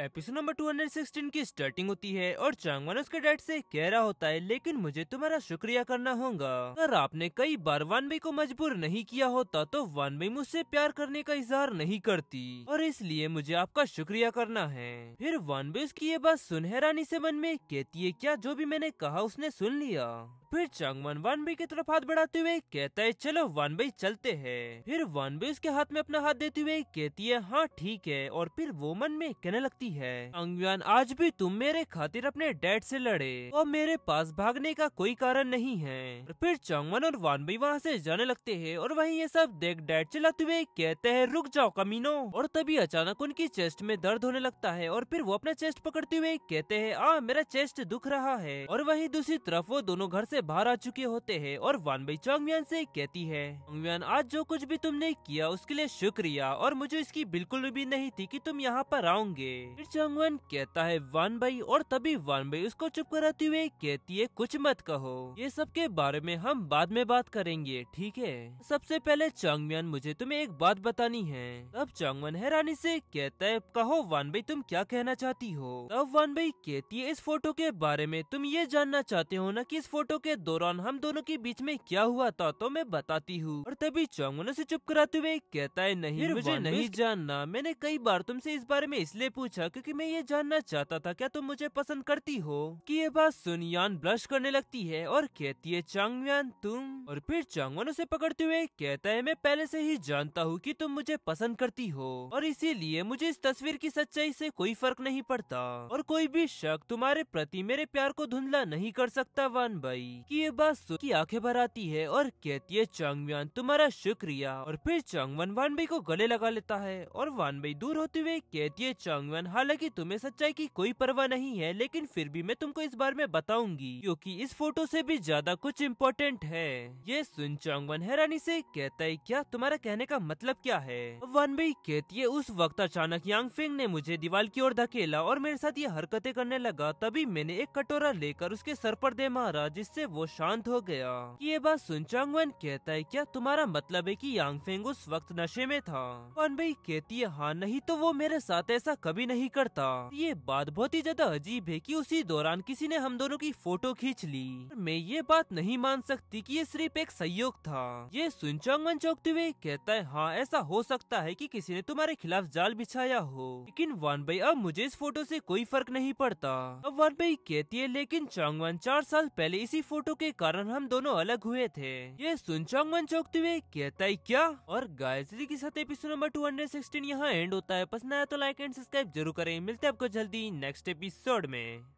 episode number 216 की starting होती है और चांगवान उसके डैड से कह रहा होता है लेकिन मुझे तुम्हारा शुक्रिया करना होगा अगर आपने कई बार भाई को मजबूर नहीं किया होता तो भाई मुझसे प्यार करने का इजहार नहीं करती और इसलिए मुझे आपका शुक्रिया करना है फिर वानबई उसकी ये बात सुन से मन में कहती है क्या जो भी मैंने कहा उसने सुन लिया फिर चांगवान भाई की तरफ हाथ बढ़ाते हुए कहता है चलो भाई चलते हैं फिर वानबे उसके हाथ में अपना हाथ देते हुए कहती है हाँ ठीक है और फिर वो मन में कहने लगती जाती है अंगवान आज भी तुम मेरे खातिर अपने डैड से लड़े और मेरे पास भागने का कोई कारण नहीं है फिर चंगवन और वान भी वहाँ से जाने लगते हैं और वहीं ये सब देख डैड चिल्लाते हुए कहते हैं रुक जाओ कमीनो और तभी अचानक उनकी चेस्ट में दर्द होने लगता है और फिर वो अपना चेस्ट पकड़ते हुए कहते हैं आ मेरा चेस्ट दुख रहा है और वहीं दूसरी तरफ वो दोनों घर से बाहर आ चुके होते हैं और वान भाई चौंगम्यान से कहती है चौंगम्यान आज जो कुछ भी तुमने किया उसके लिए शुक्रिया और मुझे इसकी बिल्कुल भी नहीं थी कि तुम यहाँ पर आओगे फिर चंगवन कहता है वान भाई और तभी वान भाई उसको चुप कराते हुए कहती है कुछ मत कहो ये सब के बारे में हम बाद में बात करेंगे ठीक है सबसे पहले चांगमियान मुझे तुम्हें एक बात बतानी है अब चांगवन हैरानी से कहता है कहो वान भाई तुम क्या कहना चाहती हो तब वान भाई कहती है इस फोटो के बारे में तुम ये जानना चाहते हो न की इस फोटो के दौरान हम दोनों के बीच में क्या हुआ था तो मैं बताती हूँ और तभी चांगवन उसे चुप कराते हुए कहता है नहीं मुझे नहीं जानना मैंने कई बार तुम इस बारे में इसलिए पूछा पूछा क्योंकि मैं ये जानना चाहता था क्या तुम मुझे पसंद करती हो कि ये बात सुनयान ब्लश करने लगती है और कहती है चांगवान तुम और फिर चांगवान उसे पकड़ते हुए कहता है मैं पहले से ही जानता हूँ कि तुम मुझे पसंद करती हो और इसीलिए मुझे इस तस्वीर की सच्चाई से कोई फर्क नहीं पड़ता और कोई भी शक तुम्हारे प्रति मेरे प्यार को धुंधला नहीं कर सकता वान भाई की ये बात सुन की आँखें भर आती है और कहती है चांगवान तुम्हारा शुक्रिया और फिर चांगवान वान भाई को गले लगा लेता है और वान भाई दूर होते हुए कहती है चांगवान हालांकि तुम्हें सच्चाई की कोई परवाह नहीं है लेकिन फिर भी मैं तुमको इस बारे में बताऊंगी क्योंकि इस फोटो से भी ज्यादा कुछ इम्पोर्टेंट है ये सुन चांगवन हैरानी से कहता है क्या तुम्हारा कहने का मतलब क्या है वन भाई कहती है उस वक्त अचानक यांग फेंग ने मुझे दीवार की ओर धकेला और मेरे साथ ये हरकते करने लगा तभी मैंने एक कटोरा लेकर उसके सर पर दे मारा जिससे वो शांत हो गया ये बात सुन चांगवन कहता है क्या तुम्हारा मतलब है की यांग फेंग उस वक्त नशे में था वन भाई कहती है हाँ नहीं तो वो मेरे साथ ऐसा कभी नहीं नहीं करता ये बात बहुत ही ज्यादा अजीब है कि उसी दौरान किसी ने हम दोनों की फोटो खींच ली मैं ये बात नहीं मान सकती कि ये सिर्फ एक सहयोग था ये सुनचांगन चौकते हुए कहता है हाँ ऐसा हो सकता है कि किसी ने तुम्हारे खिलाफ जाल बिछाया हो लेकिन वान भाई अब मुझे इस फोटो से कोई फर्क नहीं पड़ता अब वान भाई कहती है लेकिन चांगवान चार साल पहले इसी फोटो के कारण हम दोनों अलग हुए थे ये सुनचांगन चौकते हुए कहता है क्या और गायत्री के साथ episode number two hundred sixteen यहाँ एंड होता है पसंद आया तो लाइक एंड सब्सक्राइब जरूर करें मिलते हैं आपको जल्दी नेक्स्ट एपिसोड में